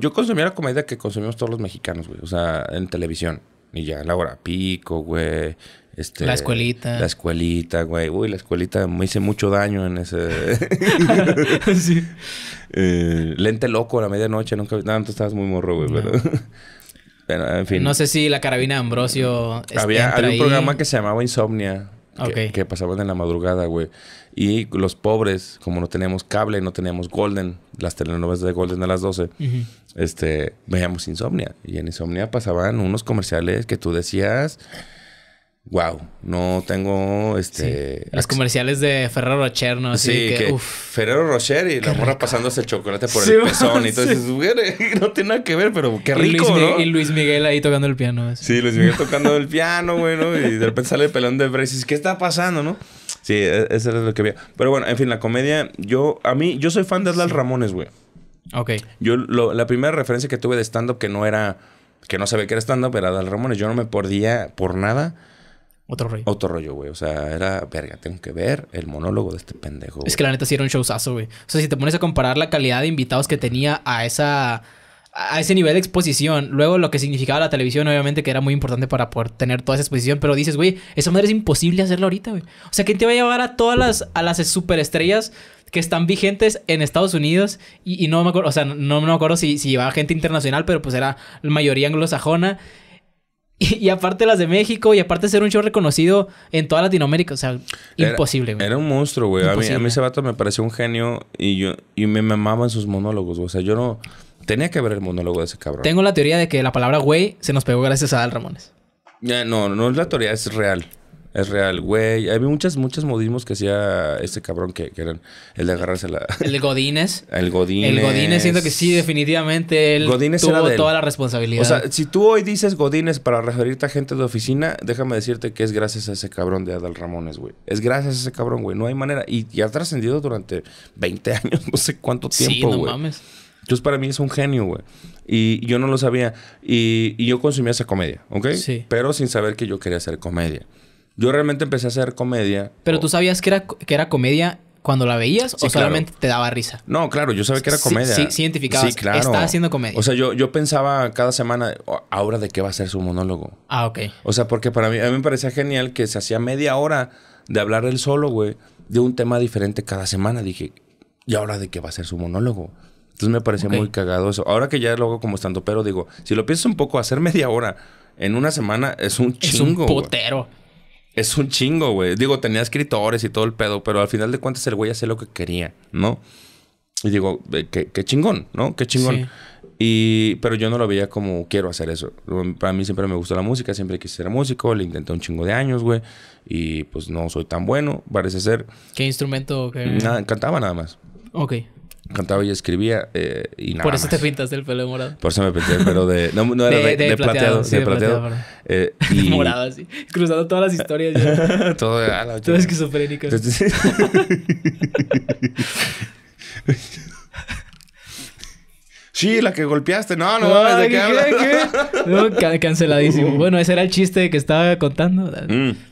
Yo consumía la comedia que consumimos todos los mexicanos, güey. O sea, en televisión. Y ya la hora pico, güey. Este, la escuelita. La escuelita, güey. Uy, la escuelita me hice mucho daño en ese. Eh, lente loco a la medianoche, nunca. No, tú estabas muy morro, güey, pero... en fin. No sé si la carabina de Ambrosio. Había, este, un programa que se llamaba Insomnia. Que, pasaban en la madrugada, güey. Y los pobres, como no teníamos cable, no teníamos Golden, las telenovelas de Golden a las 12, este, veíamos Insomnia. Y en Insomnia pasaban unos comerciales que tú decías wow, no tengo este. Las comerciales de Ferrero Rocher, ¿no? Así sí, que, uf, Ferrero Rocher y la morra pasándose el chocolate por el pezón. Y todo no tiene nada que ver, pero qué rico. Y Luis, Luis Miguel ahí tocando el piano. Sí, Luis Miguel tocando el piano, bueno, y de repente sale el pelón de Braces. ¿Qué está pasando, no? Sí, eso es lo que veo. Pero bueno, en fin, la comedia, yo, a mí, yo soy fan de Adal Ramones, güey. Ok. Yo, la primera referencia que tuve de stand que no era, que no sabía que era stand-up era Adal Ramones. Yo no me perdía por nada otro rollo. Otro rollo, güey. O sea, era, verga, tengo que ver el monólogo de este pendejo. Es que la neta sí era un showzazo, güey. O sea, si te pones a comparar la calidad de invitados que tenía a esa a ese nivel de exposición. Luego lo que significaba la televisión, obviamente, que era muy importante para poder tener toda esa exposición. Pero dices, güey, esa madre es imposible hacerlo ahorita, güey. O sea, ¿quién te va a llevar a todas las, a las superestrellas que están vigentes en Estados Unidos? Y, no me acuerdo, o sea, no, me acuerdo si, si llevaba gente internacional, pero pues era mayoría anglosajona. Y, aparte las de México, y aparte ser un show reconocido en toda Latinoamérica. O sea, imposible, güey. Era un monstruo, güey. A mí, ese vato me pareció un genio y yo y me mamaban sus monólogos. O sea, yo no... Tenía que ver el monólogo de ese cabrón. Tengo la teoría de que la palabra güey se nos pegó gracias a Dal Ramones. ya no, no es la teoría, es real. Es real, güey. Había muchas, muchos modismos que hacía este cabrón que, que eran el de agarrarse la. El Godines El Godines. El Godínez, siento que sí, definitivamente él Godínez tuvo toda la responsabilidad. O sea, si tú hoy dices Godines para referirte a gente de oficina, déjame decirte que es gracias a ese cabrón de Adal Ramones, güey. Es gracias a ese cabrón, güey. No hay manera. Y, ya ha trascendido durante 20 años, no sé cuánto tiempo, güey. Sí, no mames. Entonces, para mí es un genio, güey. Y yo no lo sabía. Y, y yo consumía esa comedia, ¿ok? Sí. Pero sin saber que yo quería hacer comedia. Yo realmente empecé a hacer comedia. Pero tú sabías que era, que era comedia cuando la veías o solamente te daba risa? No, claro, yo sabía que era comedia. Sí, sí, identificabas. Sí, claro. Estaba haciendo comedia. O sea, yo, yo pensaba cada semana, oh, ahora de qué va a ser su monólogo. Ah, ok. O sea, porque para mí, a mí me parecía genial que se hacía media hora de hablar él solo, güey, de un tema diferente cada semana. Dije, ¿y ahora de qué va a ser su monólogo? Entonces me parecía muy cagado eso. Ahora que ya lo hago como estando, pero digo, si lo piensas un poco, hacer media hora en una semana es un chingo. Es un putero. Es un chingo, güey. Digo, tenía escritores y todo el pedo, pero al final de cuentas el güey hacía lo que quería, ¿no? Y digo, qué, chingón, ¿no? Qué chingón. Y, pero yo no lo veía como quiero hacer eso. Para mí siempre me gustó la música, siempre quise ser músico, le intenté un chingo de años, güey. Y pues no soy tan bueno, parece ser. ¿Qué instrumento? Nada, cantaba nada más. Ok cantaba y escribía eh, y nada Por eso te pintas el pelo de morado. Por eso me pinté el pelo de... No, no era de, plateado, Sí, de plateado. Eh, y... morado, así. Cruzando todas las historias. ya. Todo, ah, Sí, la que golpeaste. No, no, no ¿de qué, canceladísimo. Uh. Bueno, ese era el chiste que estaba contando. Mm.